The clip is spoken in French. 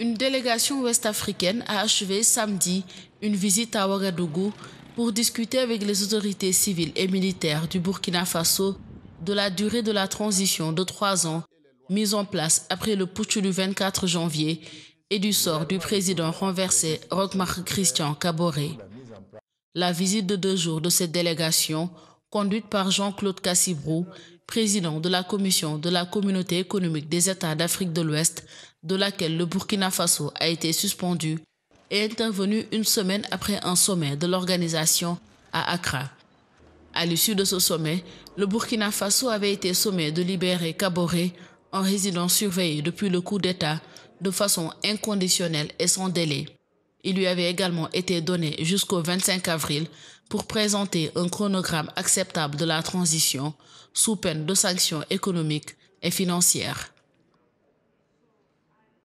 Une délégation ouest-africaine a achevé samedi une visite à Ouagadougou pour discuter avec les autorités civiles et militaires du Burkina Faso de la durée de la transition de trois ans mise en place après le putsch du 24 janvier et du sort du président renversé Marc Christian Caboret. La visite de deux jours de cette délégation, conduite par Jean-Claude Cassibrou, président de la Commission de la Communauté économique des États d'Afrique de l'Ouest, de laquelle le Burkina Faso a été suspendu, est intervenu une semaine après un sommet de l'organisation à Accra. À l'issue de ce sommet, le Burkina Faso avait été sommé de libérer Kaboré, en résidence surveillée depuis le coup d'État, de façon inconditionnelle et sans délai. Il lui avait également été donné jusqu'au 25 avril pour présenter un chronogramme acceptable de la transition sous peine de sanctions économiques et financières.